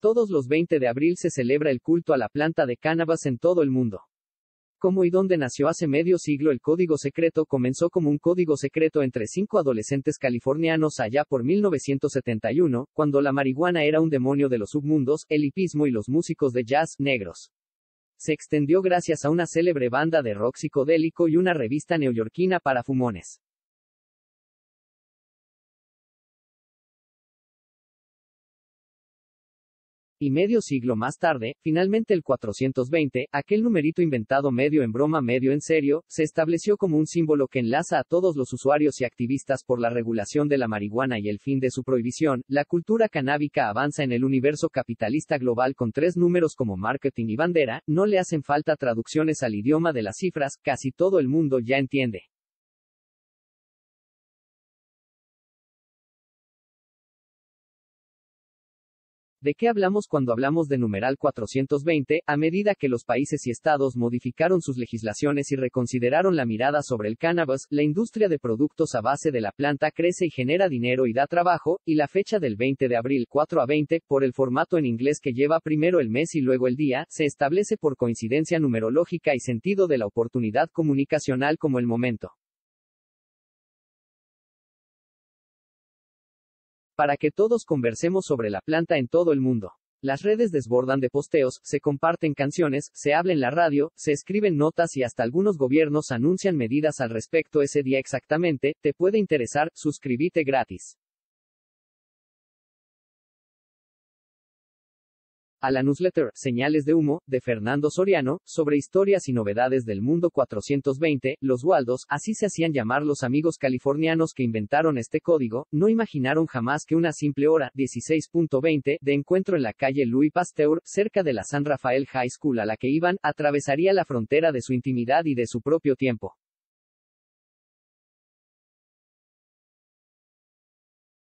Todos los 20 de abril se celebra el culto a la planta de cannabis en todo el mundo. Cómo y dónde nació hace medio siglo el código secreto comenzó como un código secreto entre cinco adolescentes californianos allá por 1971, cuando la marihuana era un demonio de los submundos, el hipismo y los músicos de jazz negros. Se extendió gracias a una célebre banda de rock psicodélico y una revista neoyorquina para fumones. Y medio siglo más tarde, finalmente el 420, aquel numerito inventado medio en broma medio en serio, se estableció como un símbolo que enlaza a todos los usuarios y activistas por la regulación de la marihuana y el fin de su prohibición. La cultura canábica avanza en el universo capitalista global con tres números como marketing y bandera, no le hacen falta traducciones al idioma de las cifras, casi todo el mundo ya entiende. ¿De qué hablamos cuando hablamos de numeral 420? A medida que los países y estados modificaron sus legislaciones y reconsideraron la mirada sobre el cannabis, la industria de productos a base de la planta crece y genera dinero y da trabajo, y la fecha del 20 de abril 4 a 20, por el formato en inglés que lleva primero el mes y luego el día, se establece por coincidencia numerológica y sentido de la oportunidad comunicacional como el momento para que todos conversemos sobre la planta en todo el mundo. Las redes desbordan de posteos, se comparten canciones, se habla en la radio, se escriben notas y hasta algunos gobiernos anuncian medidas al respecto ese día exactamente, te puede interesar, suscríbete gratis. a la newsletter Señales de Humo, de Fernando Soriano, sobre historias y novedades del mundo 420, los Waldos, así se hacían llamar los amigos californianos que inventaron este código, no imaginaron jamás que una simple hora, 16.20, de encuentro en la calle Louis Pasteur, cerca de la San Rafael High School a la que iban, atravesaría la frontera de su intimidad y de su propio tiempo.